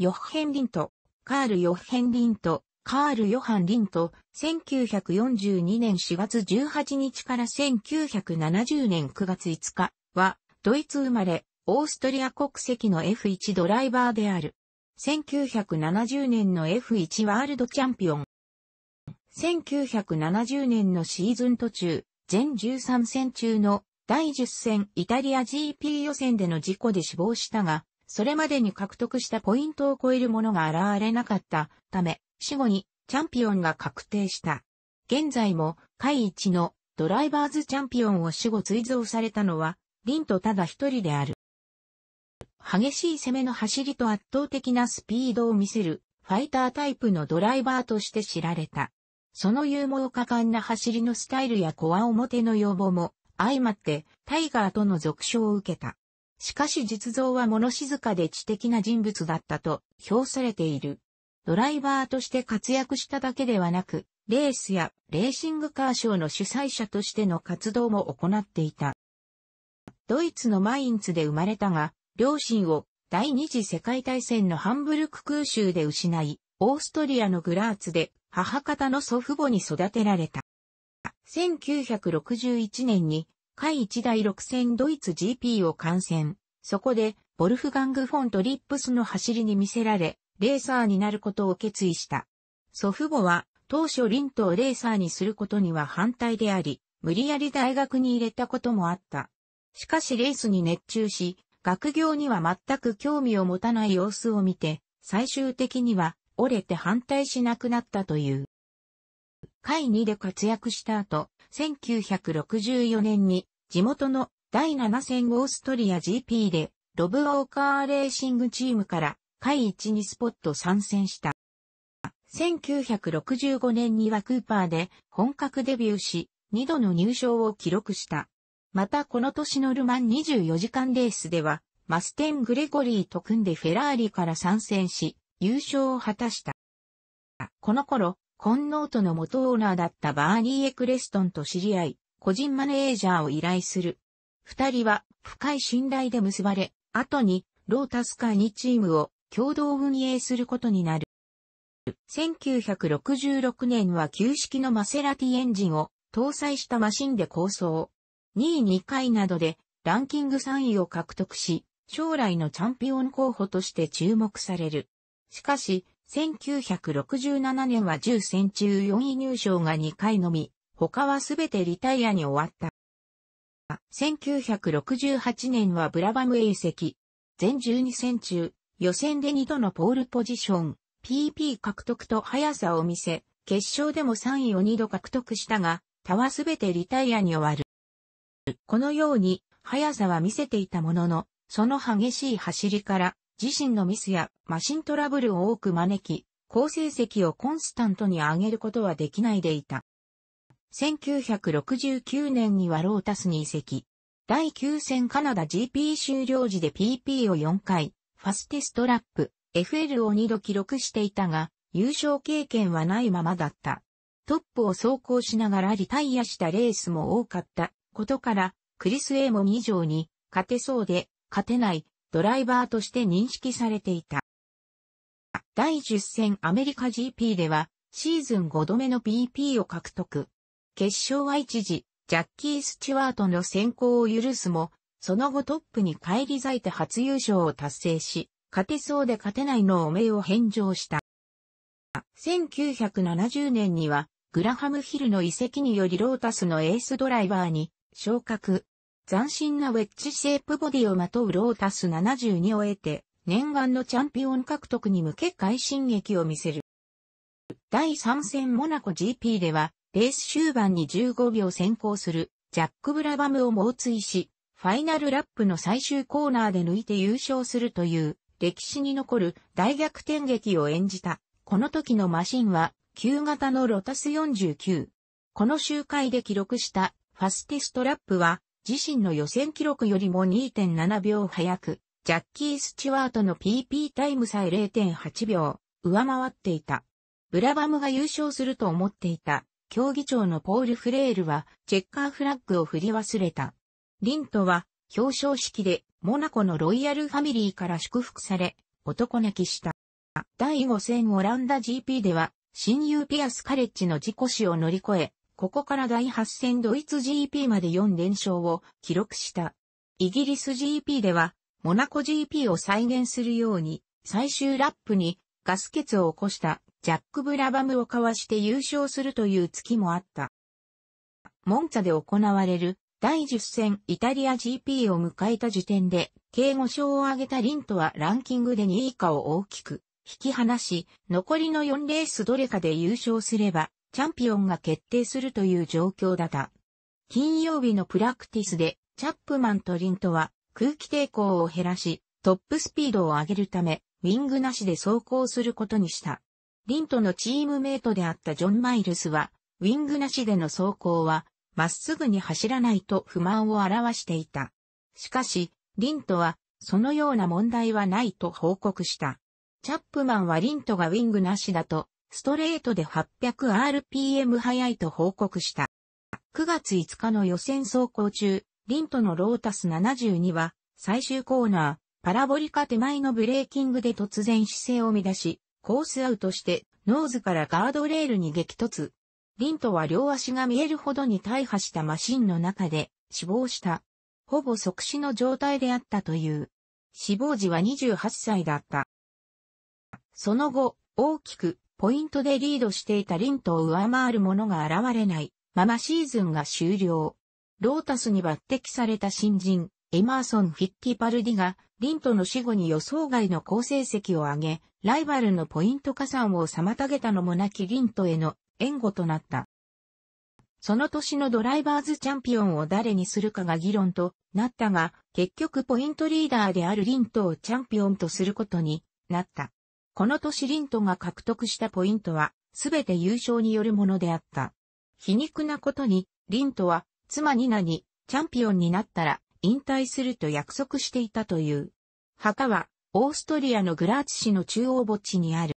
ヨッヘン・リント、カール・ヨッヘン・リント、カール・ヨハン・リント、1942年4月18日から1970年9月5日は、ドイツ生まれ、オーストリア国籍の F1 ドライバーである。1970年の F1 ワールドチャンピオン。1970年のシーズン途中、全13戦中の第10戦イタリア GP 予選での事故で死亡したが、それまでに獲得したポイントを超えるものが現れなかったため、死後にチャンピオンが確定した。現在も、下一のドライバーズチャンピオンを死後追贈されたのは、リンとただ一人である。激しい攻めの走りと圧倒的なスピードを見せる、ファイタータイプのドライバーとして知られた。その勇猛果敢な走りのスタイルやコア表の要望も、相まって、タイガーとの続称を受けた。しかし実像は物静かで知的な人物だったと評されている。ドライバーとして活躍しただけではなく、レースやレーシングカーショーの主催者としての活動も行っていた。ドイツのマインツで生まれたが、両親を第二次世界大戦のハンブルク空襲で失い、オーストリアのグラーツで母方の祖父母に育てられた。1961年に回1大6戦ドイツ GP を観戦。そこで、ボルフガング・フォント・リップスの走りに見せられ、レーサーになることを決意した。祖父母は、当初リントをレーサーにすることには反対であり、無理やり大学に入れたこともあった。しかしレースに熱中し、学業には全く興味を持たない様子を見て、最終的には折れて反対しなくなったという。会2で活躍した後、1964年に地元の第7戦オーストリア GP でロブ・ウォーカーレーシングチームから下位1にスポット参戦した。1965年にはクーパーで本格デビューし、2度の入賞を記録した。またこの年のルマン24時間レースでは、マステン・グレゴリーと組んでフェラーリから参戦し、優勝を果たした。この頃、コンノートの元オーナーだったバーニー・エクレストンと知り合い、個人マネージャーを依頼する。二人は深い信頼で結ばれ、後にロータスカー2チームを共同運営することになる。1966年は旧式のマセラティエンジンを搭載したマシンで構想。2位2回などでランキング3位を獲得し、将来のチャンピオン候補として注目される。しかし、1967年は10戦中4位入賞が2回のみ、他はすべてリタイアに終わった。1968年はブラバム栄績。全12戦中、予選で2度のポールポジション、PP 獲得と速さを見せ、決勝でも3位を2度獲得したが、他はすべてリタイアに終わる。このように、速さは見せていたものの、その激しい走りから、自身のミスやマシントラブルを多く招き、好成績をコンスタントに上げることはできないでいた。1969年にはロータスに移籍。第9戦カナダ GP 終了時で PP を4回、ファステストラップ、FL を2度記録していたが、優勝経験はないままだった。トップを走行しながらリタイアしたレースも多かったことから、クリス・エーモン以上に勝てそうで勝てないドライバーとして認識されていた。第10戦アメリカ GP では、シーズン5度目の BP を獲得。決勝は一時、ジャッキー・スチュワートの先行を許すも、その後トップに返り咲いて初優勝を達成し、勝てそうで勝てないのを名を返上した。1970年には、グラハムヒルの遺跡によりロータスのエースドライバーに昇格。斬新なウェッジシェイプボディをまとうロータス72を得て、念願のチャンピオン獲得に向け快進撃を見せる。第3戦モナコ GP では、レース終盤に15秒先行する、ジャック・ブラバムを猛追し、ファイナルラップの最終コーナーで抜いて優勝するという、歴史に残る大逆転劇を演じた。この時のマシンは、旧型のロタス49。この周回で記録した、ファスティストラップは、自身の予選記録よりも2.7秒早く、ジャッキー・スチュワートの PP タイムさえ0.8秒、上回っていた。ブラバムが優勝すると思っていた、競技長のポール・フレールは、チェッカーフラッグを振り忘れた。リントは、表彰式で、モナコのロイヤルファミリーから祝福され、男泣きした。第5戦オランダ GP では、親友ピアスカレッジの事故死を乗り越え、ここから第8戦ドイツ GP まで4連勝を記録した。イギリス GP では、モナコ GP を再現するように、最終ラップにガス欠を起こしたジャック・ブラバムをかわして優勝するという月もあった。モンツァで行われる第10戦イタリア GP を迎えた時点で、計5勝を挙げたリントはランキングで2位以下を大きく引き離し、残りの4レースどれかで優勝すれば、チャンピオンが決定するという状況だった。金曜日のプラクティスで、チャップマンとリントは空気抵抗を減らし、トップスピードを上げるため、ウィングなしで走行することにした。リントのチームメイトであったジョン・マイルスは、ウィングなしでの走行は、まっすぐに走らないと不満を表していた。しかし、リントは、そのような問題はないと報告した。チャップマンはリントがウィングなしだとストレートで 800rpm 速いと報告した。9月5日の予選走行中、リントのロータス72は、最終コーナー、パラボリカ手前のブレーキングで突然姿勢を乱し、コースアウトして、ノーズからガードレールに激突。リントは両足が見えるほどに大破したマシンの中で死亡した。ほぼ即死の状態であったという。死亡時は28歳だった。その後、大きくポイントでリードしていたリントを上回る者が現れないままシーズンが終了。ロータスに抜擢された新人、エマーソン・フィッティパルディが、リントの死後に予想外の好成績を上げ、ライバルのポイント加算を妨げたのもなきリントへの援護となった。その年のドライバーズチャンピオンを誰にするかが議論となったが、結局ポイントリーダーであるリントをチャンピオンとすることになった。この年リントが獲得したポイントは、すべて優勝によるものであった。皮肉なことに、リントは、妻ニナに、チャンピオンになったら、引退すると約束していたという。墓は、オーストリアのグラーツ市の中央墓地にある。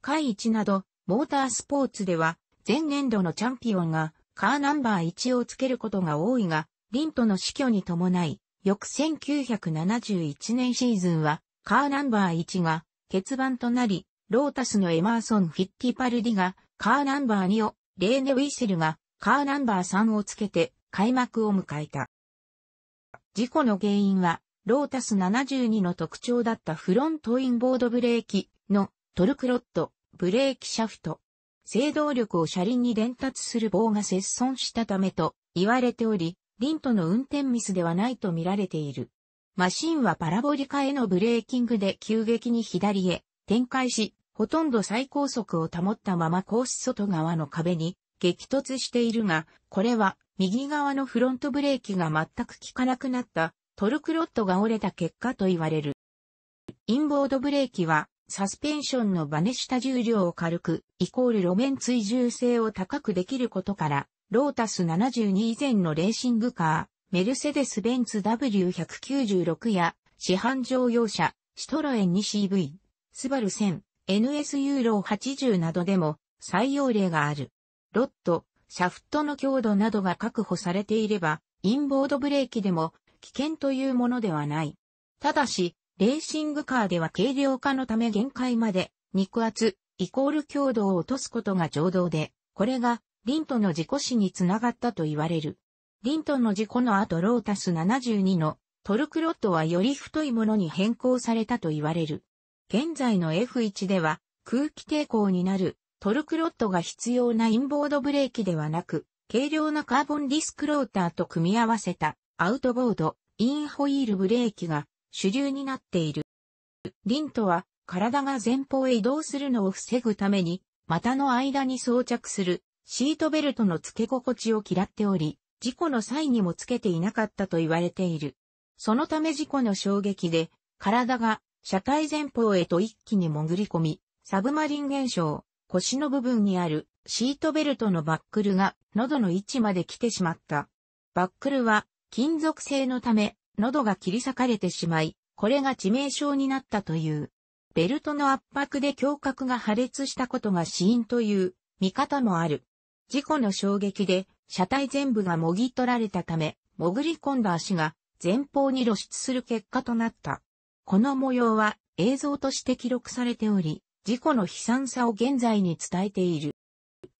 海一など、モータースポーツでは、前年度のチャンピオンが、カーナンバー1をつけることが多いが、リントの死去に伴い、翌1971年シーズンは、カーナンバー1が、欠番となり、ロータスのエマーソン・フィッティパルディがカーナンバー2を、レーネ・ウィッセルがカーナンバー3をつけて開幕を迎えた。事故の原因は、ロータス72の特徴だったフロントインボードブレーキのトルクロット、ブレーキシャフト、制動力を車輪に伝達する棒が接損したためと言われており、リントの運転ミスではないと見られている。マシンはパラボリカへのブレーキングで急激に左へ展開し、ほとんど最高速を保ったままコース外側の壁に激突しているが、これは右側のフロントブレーキが全く効かなくなったトルクロットが折れた結果と言われる。インボードブレーキはサスペンションのバネ下重量を軽く、イコール路面追従性を高くできることから、ロータス72以前のレーシングカー、メルセデス・ベンツ W196 や、市販乗用車、シトロエン 2CV、スバル1000、NS ユーロ80などでも採用例がある。ロット、シャフトの強度などが確保されていれば、インボードブレーキでも危険というものではない。ただし、レーシングカーでは軽量化のため限界まで肉厚、イコール強度を落とすことが常道で、これがリントの事故死につながったと言われる。リントンの事故の後ロータス72のトルクロットはより太いものに変更されたと言われる。現在の F1 では空気抵抗になるトルクロットが必要なインボードブレーキではなく、軽量なカーボンディスクローターと組み合わせたアウトボード、インホイールブレーキが主流になっている。リントは体が前方へ移動するのを防ぐために、股の間に装着するシートベルトの付け心地を嫌っており、事故の際にもつけていなかったと言われている。そのため事故の衝撃で、体が車体前方へと一気に潜り込み、サブマリン現象、腰の部分にあるシートベルトのバックルが喉の位置まで来てしまった。バックルは金属製のため喉が切り裂かれてしまい、これが致命傷になったという。ベルトの圧迫で胸郭が破裂したことが死因という見方もある。事故の衝撃で車体全部がもぎ取られたため、潜り込んだ足が前方に露出する結果となった。この模様は映像として記録されており、事故の悲惨さを現在に伝えている。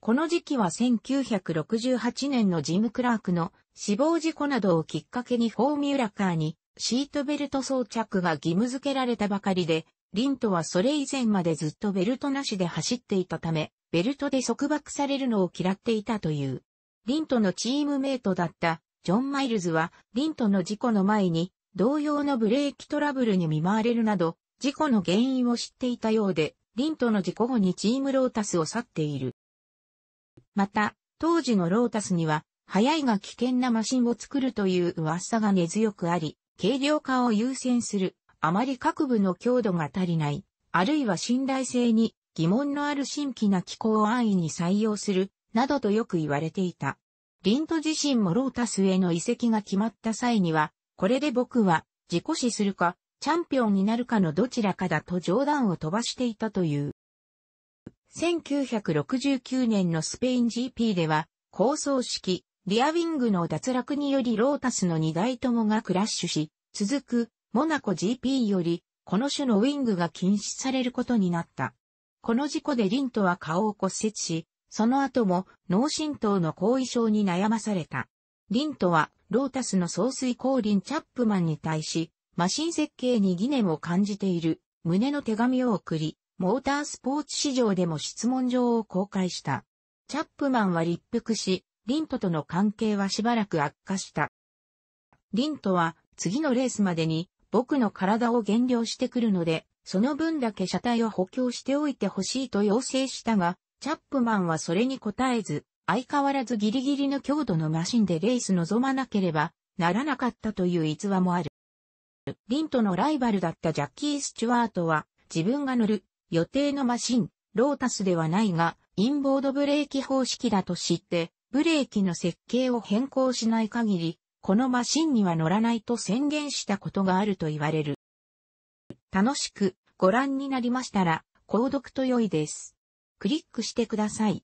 この時期は1968年のジム・クラークの死亡事故などをきっかけにフォーミュラカーにシートベルト装着が義務付けられたばかりで、リントはそれ以前までずっとベルトなしで走っていたため、ベルトで束縛されるのを嫌っていたという。リントのチームメイトだったジョン・マイルズは、リントの事故の前に、同様のブレーキトラブルに見舞われるなど、事故の原因を知っていたようで、リントの事故後にチームロータスを去っている。また、当時のロータスには、速いが危険なマシンを作るという噂が根強くあり、軽量化を優先する、あまり各部の強度が足りない、あるいは信頼性に疑問のある新規な機構を安易に採用するなどとよく言われていた。リント自身もロータスへの移籍が決まった際には、これで僕は自己死するか、チャンピオンになるかのどちらかだと冗談を飛ばしていたという。1969年のスペイン GP では、構想式、リアウィングの脱落によりロータスの2台ともがクラッシュし、続く、モナコ GP より、この種のウィングが禁止されることになった。この事故でリントは顔を骨折し、その後も脳震盪の後遺症に悩まされた。リントはロータスの総帥降臨チャップマンに対し、マシン設計に疑念を感じている、胸の手紙を送り、モータースポーツ市場でも質問状を公開した。チャップマンは立腹し、リントとの関係はしばらく悪化した。リントは次のレースまでに僕の体を減量してくるので、その分だけ車体を補強しておいてほしいと要請したが、チャップマンはそれに応えず、相変わらずギリギリの強度のマシンでレース臨まなければならなかったという逸話もある。リンとのライバルだったジャッキー・スチュワートは、自分が乗る予定のマシン、ロータスではないが、インボードブレーキ方式だと知って、ブレーキの設計を変更しない限り、このマシンには乗らないと宣言したことがあると言われる。楽しくご覧になりましたら、購読と良いです。クリックしてください。